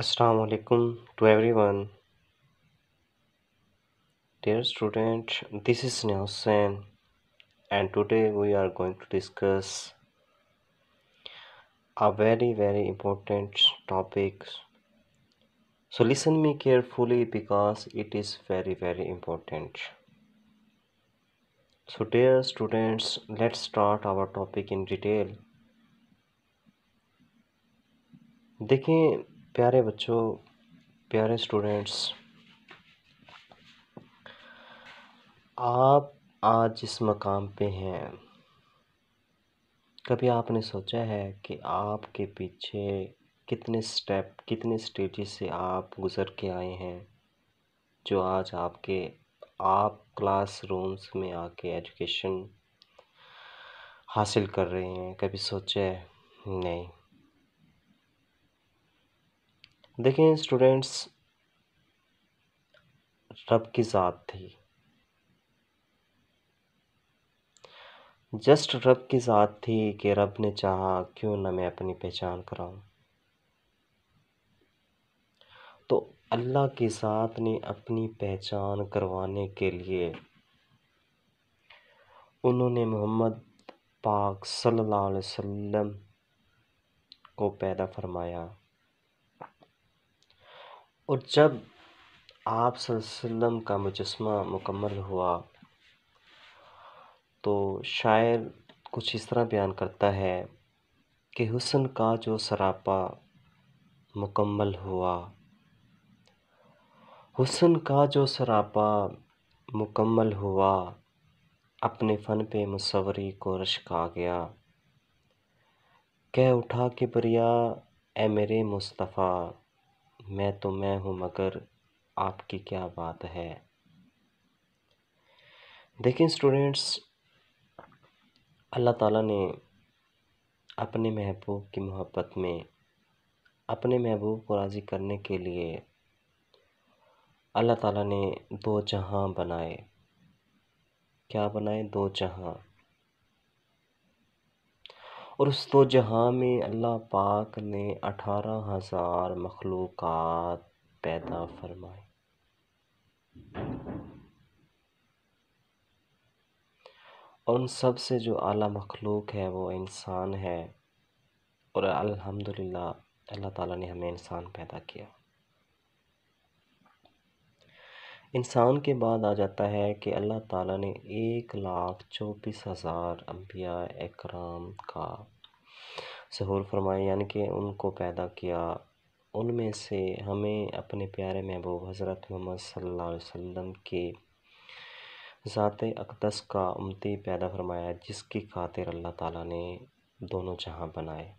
assalamu alaikum to everyone dear student this is Nelson and today we are going to discuss a very very important topic so listen me carefully because it is very very important so dear students let's start our topic in detail देखें प्यारे बच्चों प्यारे students आप आज जिस मकाम पे हैं कभी आपने सोचा है कि आपके पीछे कितने स्टेप कितने स्टेज़ से आप गुज़र के आए हैं जो आज आपके आप क्लास रूम्स में आके एजुकेशन हासिल कर रहे हैं कभी सोचा है नहीं देखें स्टूडेंट्स रब की ज़ात थी जस्ट रब की ज़ात थी कि रब ने चाहा क्यों ना मैं अपनी पहचान कराऊं तो अल्लाह की ज़ात ने अपनी पहचान करवाने के लिए उन्होंने मोहम्मद पाक सल्लल्लाहु अलैहि वसल्लम को पैदा फरमाया और जब आप का मुजस्मा मुकम्मल हुआ तो शायर कुछ इस तरह बयान करता है कि हुसन का जो सरापा मुकम्मल हुआ हुसन का जो सरापा मुकम्मल हुआ अपने फ़न पे मुसवरी को रश्क आ गया कह उठा कि बरिया ए मेरे मुस्तफ़ा मैं तो मैं हूँ मगर आपकी क्या बात है देखें स्टूडेंट्स अल्लाह ताला ने अपने महबूब की मोहब्बत में अपने महबूब को राज़ी करने के लिए अल्लाह ताला ने दो जहां बनाए क्या बनाए दो जहां और उस तो जहाँ में अल्लाह पाक ने अठारह हज़ार मखलूक पैदा फरमाए और उन सब से जो आला मखलूक है वो इंसान है और अल्हम्दुलिल्लाह अल्लाह ताला ने हमें इंसान पैदा किया इंसान के बाद आ जाता है कि अल्लाह ताला ने एक लाख चौबीस हज़ार अम्बिया इकराम का सहूर फरमाया यानी कि उनको पैदा किया उनमें से हमें अपने प्यारे महबूब हज़रत मोहम्मद सल्लल्लाहु अलैहि वसल्लम के ज़ात अकदस का उमती पैदा फरमाया जिसकी खातिर अल्लाह ताला ने दोनों जहां बनाए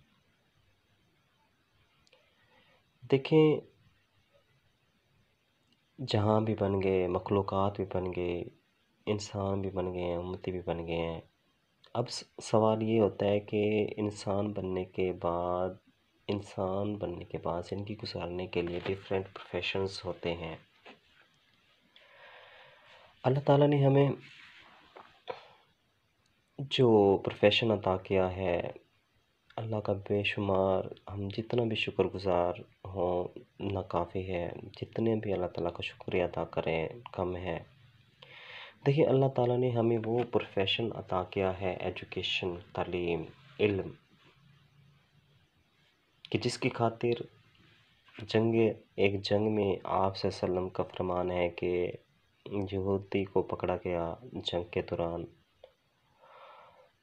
देखें जहाँ भी बन गए मख़लूक़ात भी बन गए इंसान भी बन गए हैं उम्मती भी बन गए हैं अब सवाल ये होता है कि इंसान बनने के बाद इंसान बनने के बाद ज़िंदगी गुजारने के लिए डिफरेंट प्रोफेशंस होते हैं अल्लाह ताला ने हमें जो प्रोफेशन अता किया है अल्लाह का बेशुमार हम जितना भी शुक्रगुज़ार हों ना काफ़ी है जितने भी अल्लाह ताला का शुक्रिया अदा करें कम है देखिए अल्लाह ताला ने हमें वो प्रोफेशन अता किया है एजुकेशन तालीम इल्म कि जिसकी खातिर जंग एक जंग में आप सल्लम का फरमान है कि यहूदी को पकड़ा गया जंग के दौरान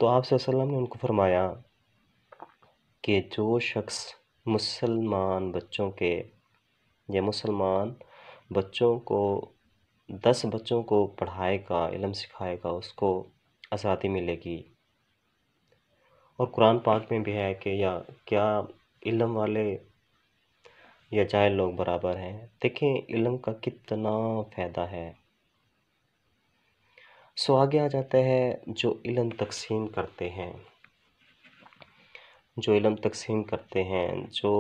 तो आप सल्लम ने उनको फरमाया कि जो शख़्स मुसलमान बच्चों के या मुसलमान बच्चों को दस बच्चों को पढ़ाएगा इलम सिखाएगा उसको आज़ादी मिलेगी और कुरान पाक में भी है कि या क्या इलम वाले या जाए लोग बराबर हैं देखें इलम का कितना फ़ायदा है सो आगे आ जाता है जो इलम तकसीम करते हैं जो इलम तकसीम करते हैं जो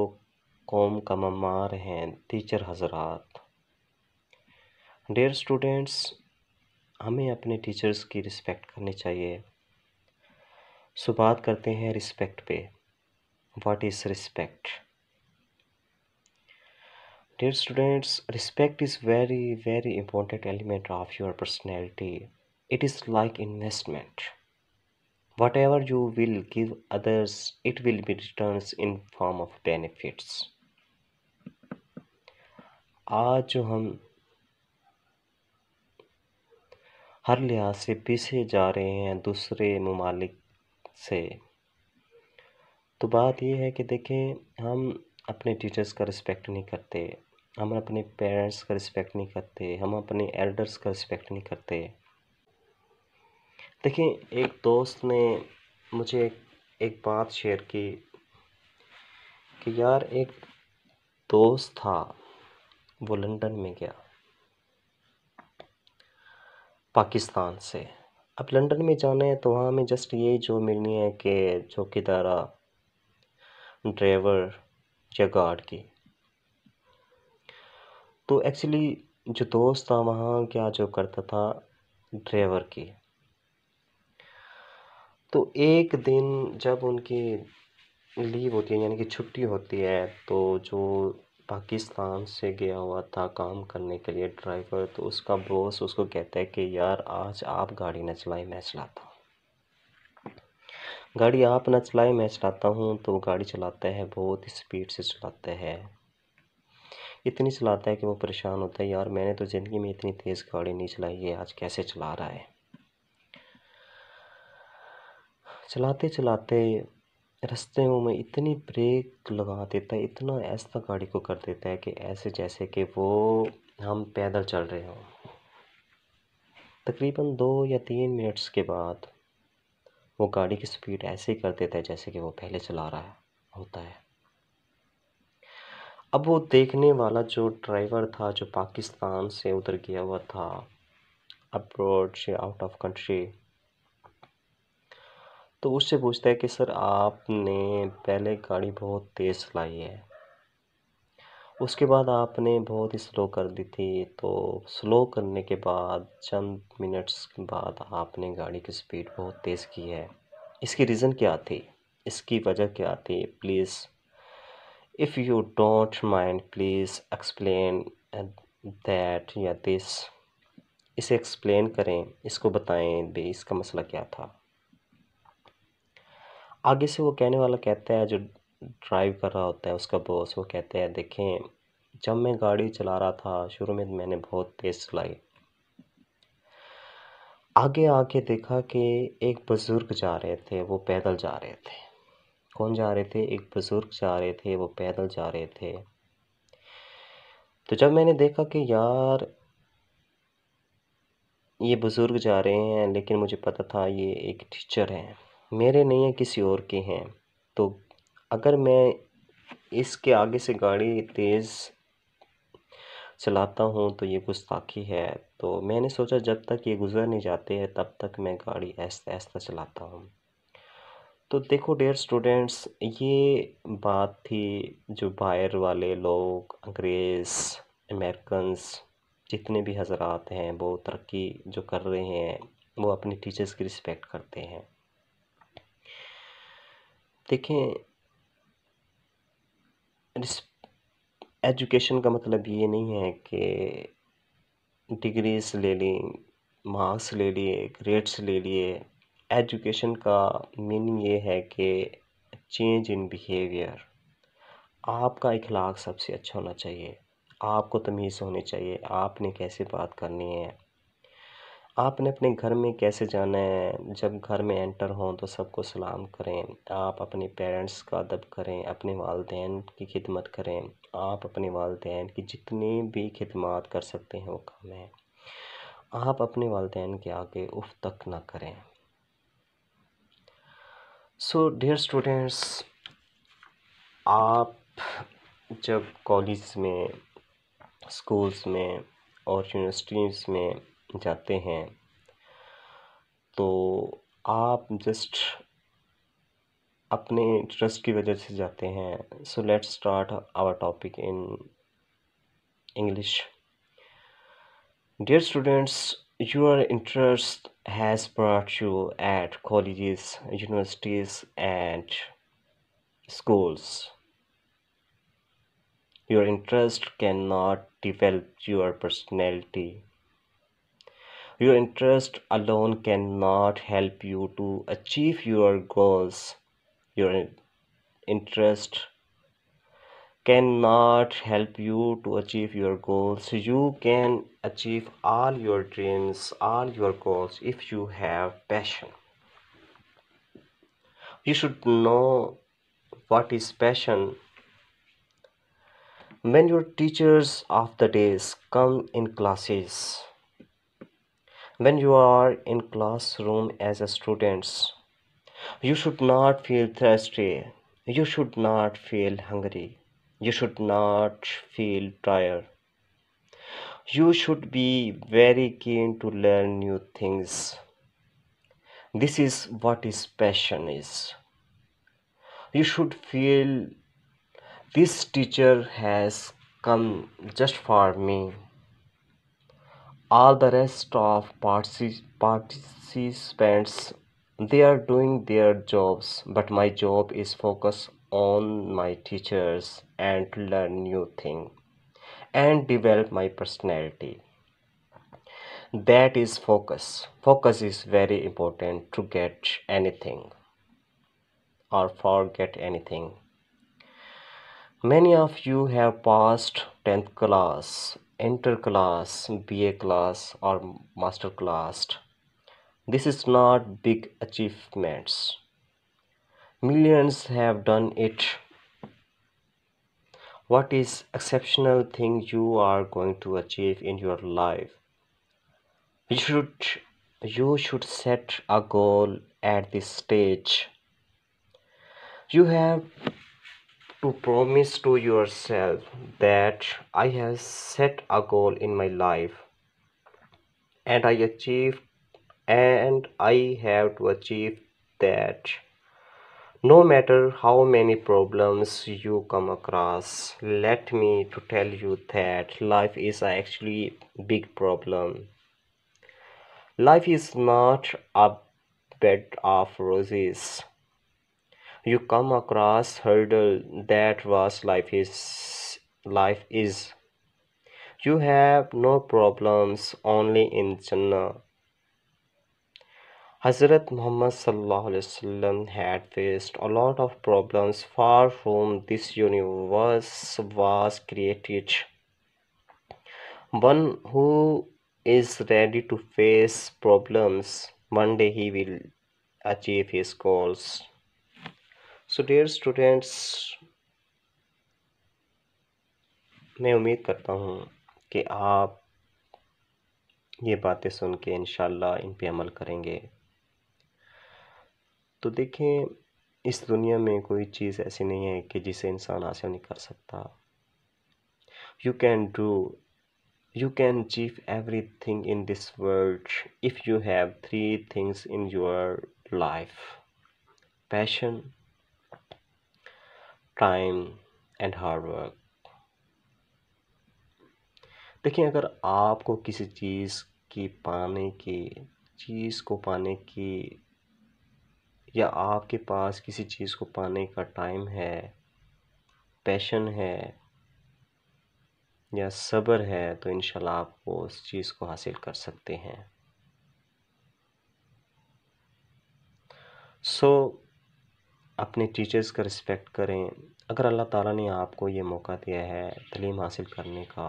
कौम का ममार हैं टीचर हजरात डेयर स्टूडेंट्स हमें अपने टीचर्स की रिस्पेक्ट करनी चाहिए सो बात करते हैं रिस्पेक्ट पे what is respect dear students respect is very very important element of your personality it is like investment whatever you will give others it will be returns in form of benefits आज जो हम हर लिहाज से पीछे जा रहे हैं दूसरे ममालिक से तो बात यह है कि देखें हम अपने टीचर्स का रिस्पेक्ट नहीं करते हम अपने पेरेंट्स का रिस्पेक्ट नहीं करते हम अपने एल्डर्स का रिस्पेक्ट नहीं करते देखिए एक दोस्त ने मुझे एक एक बात शेयर की कि यार एक दोस्त था वो लंदन में गया पाकिस्तान से अब लंदन में जाना है तो वहाँ में जस्ट ये जो मिलनी है कि चौकीदारा ड्राइवर या गार्ड की तो एक्चुअली जो दोस्त था वहाँ क्या जो करता था ड्राइवर की तो एक दिन जब उनकी लीव होती है यानी कि छुट्टी होती है तो जो पाकिस्तान से गया हुआ था काम करने के लिए ड्राइवर तो उसका बॉस उसको कहता है कि यार आज आप गाड़ी ना चलाएं मैं चलाता हूँ गाड़ी आप ना चलाएं मैं चलाता हूँ तो गाड़ी चलाता है बहुत स्पीड से चलाता है इतनी चलाता है कि वो परेशान होता है यार मैंने तो ज़िंदगी में इतनी तेज़ गाड़ी नहीं चलाई है आज कैसे चला रहा है चलाते चलाते रास्ते में इतनी ब्रेक लगा देता है इतना ऐसा गाड़ी को कर देता है कि ऐसे जैसे कि वो हम पैदल चल रहे हों तकरीबन दो या तीन मिनट्स के बाद वो गाड़ी की स्पीड ऐसे ही कर देता है जैसे कि वो पहले चला रहा है होता है अब वो देखने वाला जो ड्राइवर था जो पाकिस्तान से उधर गया हुआ था अब्रॉड से आउट ऑफ कंट्री तो उससे पूछता है कि सर आपने पहले गाड़ी बहुत तेज़ चलाई है उसके बाद आपने बहुत ही स्लो कर दी थी तो स्लो करने के बाद चंद मिनट्स के बाद आपने गाड़ी की स्पीड बहुत तेज़ की है इसकी रीज़न क्या थी इसकी वजह क्या थी please if you don't mind please explain that या दिस इसे एक्सप्लेन करें इसको बताएं भी इसका मसला क्या था आगे से वो कहने वाला कहता है जो ड्राइव कर रहा होता है उसका बॉस वो कहते हैं देखें जब मैं गाड़ी चला रहा था शुरू में मैंने बहुत तेज़ चलाई आगे आके देखा कि एक बुज़ुर्ग जा रहे थे वो पैदल जा रहे थे कौन जा रहे थे एक बुज़ुर्ग जा रहे थे वो पैदल जा रहे थे तो जब मैंने देखा कि यार ये बुज़ुर्ग जा रहे हैं लेकिन मुझे पता था ये एक टीचर हैं मेरे नहीं है किसी और के हैं तो अगर मैं इसके आगे से गाड़ी तेज़ चलाता हूँ तो ये गुस्ताखी है तो मैंने सोचा जब तक ये गुज़र नहीं जाते हैं तब तक मैं गाड़ी ऐसा ऐसा चलाता हूँ तो देखो डेयर स्टूडेंट्स ये बात थी जो बाहर वाले लोग अंग्रेज़ अमेरिकन्स जितने भी हजरात हैं वो तरक्की जो कर रहे हैं वो अपने टीचर्स की रिस्पेक्ट करते हैं देखें एजुकेशन का मतलब ये नहीं है कि डिग्रीज ले ली मार्क्स ले लिए ग्रेड्स ले लिए एजुकेशन का मीनिंग ये है कि चेंज इन बिहेवियर आपका इखलाक सबसे अच्छा होना चाहिए आपको तमीज़ होनी चाहिए आपने कैसे बात करनी है आपने अपने घर में कैसे जाना है जब घर में एंटर हों तो सबको सलाम करें आप अपने पेरेंट्स का अदब करें अपने वालदे की खिदमत करें आप अपने वालदे की जितनी भी खिदमत कर सकते हैं वो कम है आप अपने वालदेन के आगे उफ तक ना करें सो डियर स्टूडेंट्स आप जब कॉलेज में स्कूल्स में और यूनिवर्सिटीज़ में जाते हैं तो आप जस्ट अपने इंटरेस्ट की वजह से जाते हैं so let's start our topic in English dear students your interest has brought you at college universities and schools your interest can not develop your personality Your interest alone cannot help you to achieve your goals. Your interest cannot help you to achieve your goals. You can achieve all your dreams, all your goals if you have passion. You should know what is passion. When your teachers of the days come in classes, when you are in classroom as a students you should not feel thirsty you should not feel hungry you should not feel tired you should be very keen to learn new things this is what is passion is you should feel this teacher has come just for me all the rest of participants they are doing their jobs but my job is focus on my teachers and learn new thing and develop my personality that is focus focus is very important to get anything or forget anything many of you have passed 10th class enter class BA class or master class this is not big achievements millions have done it what is exceptional thing you are going to achieve in your life you should you should set a goal at this stage you have to promise to yourself that I have set a goal in my life and I achieve and I have to achieve that no matter how many problems you come across let me to tell you that life is actually big problem life is not a bed of roses you come across hurdle that was life is life is you have no problems only in jannah Hazrat Muhammad sallam had faced a lot of problems far from this universe was created. One who is ready to face problems, one day he will achieve his goals. So dear students मैं उम्मीद करता हूँ कि आप ये बातें सुन के इन इन पे अमल करेंगे तो देखें इस दुनिया में कोई चीज़ ऐसी नहीं है कि जिसे इंसान हासिल नहीं कर सकता you can do you can achieve every thing in this world if you have three things in your life passion time and hard work देखिए अगर आपको किसी चीज़ की पाने की चीज़ को पाने की या आपके पास किसी चीज़ को पाने का टाइम है पैशन है या सब्र है तो आप वो उस चीज़ को हासिल कर सकते हैं सो so, अपने टीचर्स का रिस्पेक्ट करें अगर अल्लाह ताला ने आपको ये मौका दिया है तलीम हासिल करने का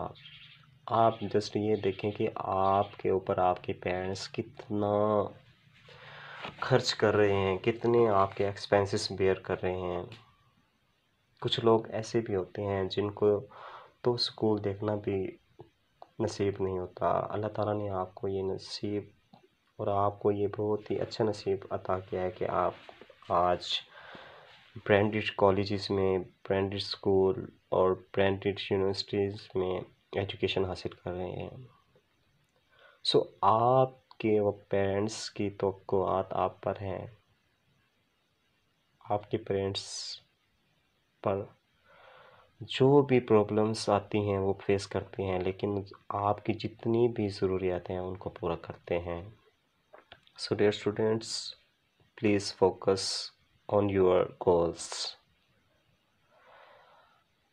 आप जस्ट ये देखें कि आपके ऊपर आपके पेरेंट्स कितना खर्च कर रहे हैं कितने आपके एक्सपेंसेस बेयर कर रहे हैं कुछ लोग ऐसे भी होते हैं जिनको तो स्कूल देखना भी नसीब नहीं होता अल्लाह ताला ने आपको ये नसीब और आपको ये बहुत ही अच्छा नसीब अता किया है कि आप आज ब्रांडेड कॉलेजेस में ब्रांडेड स्कूल और ब्रांडेड यूनिवर्सिटीज़ में एजुकेशन हासिल कर रहे हैं सो so, आपके वो पेरेंट्स की तो आप पर हैं आपके पेरेंट्स पर जो भी प्रॉब्लम्स आती हैं वो फेस करते हैं लेकिन आपकी जितनी भी ज़रूरियात हैं उनको पूरा करते हैं so dear students please focus on your goals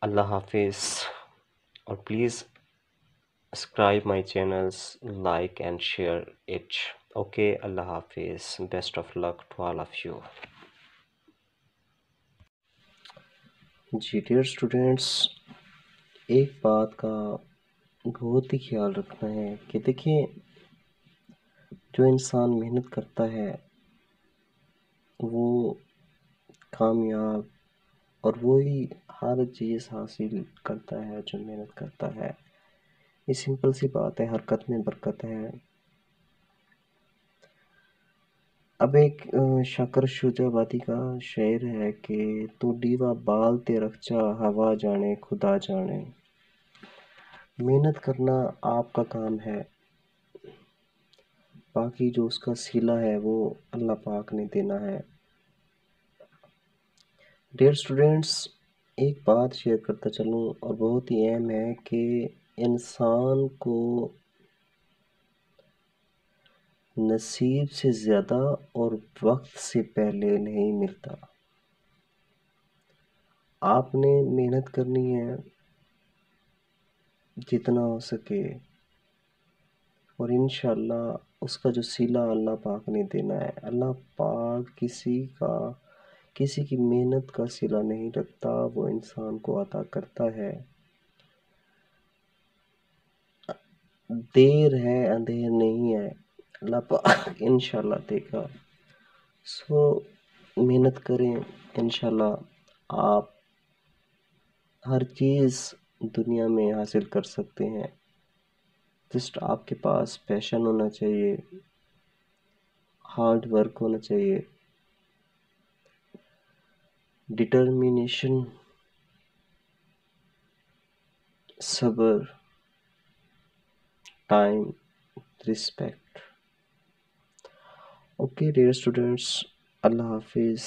allah hafiz or please subscribe my channels like and share it okay allah hafiz best of luck to all of you जी डियर स्टूडेंट्स एक बात का बहुत ही ख्याल रखना है कि देखिए जो इंसान मेहनत करता है वो कामयाब और वही हर चीज़ हासिल करता है जो मेहनत करता है ये सिंपल सी बात है हरकत में बरकत है अब एक शकर शुजाबादी का शेर है कि तू डीवा बाल ते रखचा हवा जाने खुदा जाने मेहनत करना आपका काम है बाकी जो उसका सिला है वो अल्लाह पाक ने देना है डियर स्टूडेंट्स एक बात शेयर करता चलूँ और बहुत ही अहम है कि इंसान को नसीब से ज़्यादा और वक्त से पहले नहीं मिलता आपने मेहनत करनी है जितना हो सके और इन उसका जो सिला अल्लाह पाक ने देना है अल्लाह पाक किसी का किसी की मेहनत का सिला नहीं रखता वो इंसान को अता करता है देर है अंधेर नहीं है अल्लाह पाक इनशाला देगा सो मेहनत करें इनशाला आप हर चीज़ दुनिया में हासिल कर सकते हैं जस्ट आपके पास पैशन होना चाहिए हार्ड वर्क होना चाहिए determination sabr time respect okay dear students allah hafiz